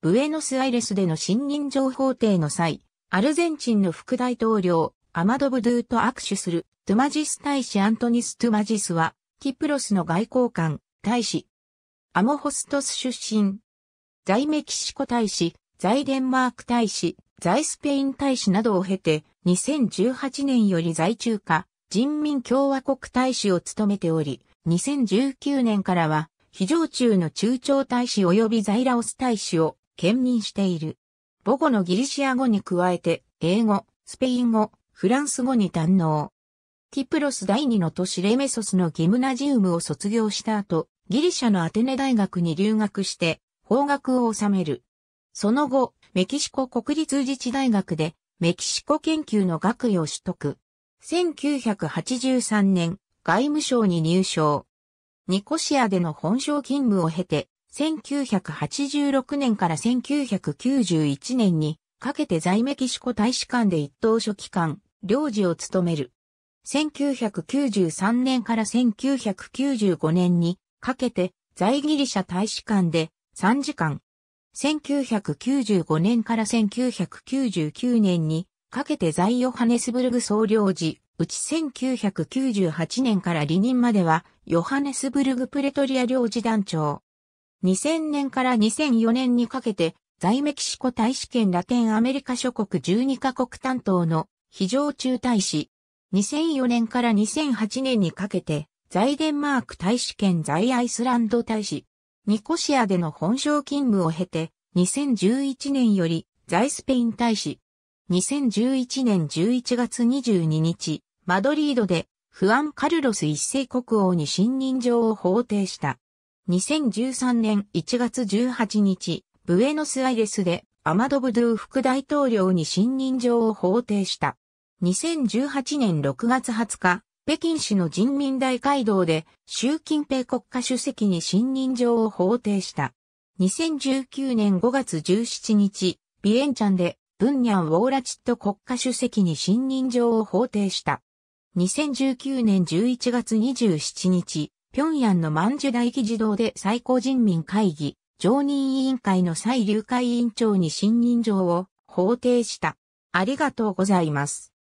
ブエノスアイレスでの信任情報廷の際、アルゼンチンの副大統領、アマドブドゥーと握手する、トゥマジス大使アントニス・トゥマジスは、キプロスの外交官、大使、アモホストス出身、在メキシコ大使、在デンマーク大使、在スペイン大使などを経て、2018年より在中華人民共和国大使を務めており、2019年からは、非常中の中朝大使及び在ラオス大使を兼任している。母語のギリシア語に加えて、英語、スペイン語、フランス語に堪能。キプロス第二の都市レメソスのギムナジウムを卒業した後、ギリシャのアテネ大学に留学して、法学を収める。その後、メキシコ国立自治大学で、メキシコ研究の学位を取得。1983年、外務省に入省。ニコシアでの本省勤務を経て、1986年から1991年にかけて在メキシコ大使館で一等書記官、領事を務める。1993年から1995年にかけて在ギリシャ大使館で3時間。1995年から1999年にかけて在ヨハネスブルグ総領事、うち1998年から離任まではヨハネスブルグプレトリア領事団長。2000年から2004年にかけて、在メキシコ大使兼ラテンアメリカ諸国12カ国担当の非常駐大使。2004年から2008年にかけて、在デンマーク大使兼在アイスランド大使。ニコシアでの本省勤務を経て、2011年より在スペイン大使。2011年11月22日、マドリードでフアン・カルロス一世国王に信任状を法定した。2013年1月18日、ブエノスアイレスでアマドブドゥー副大統領に信任状を法定した。2018年6月20日、北京市の人民大会堂で習近平国家主席に信任状を法定した。2019年5月17日、ビエンチャンでブンニャン・ウォーラチット国家主席に信任状を法定した。2019年11月27日、平壌の万寿大議事堂で最高人民会議、常任委員会の蔡竜会委員長に信任状を法定した。ありがとうございます。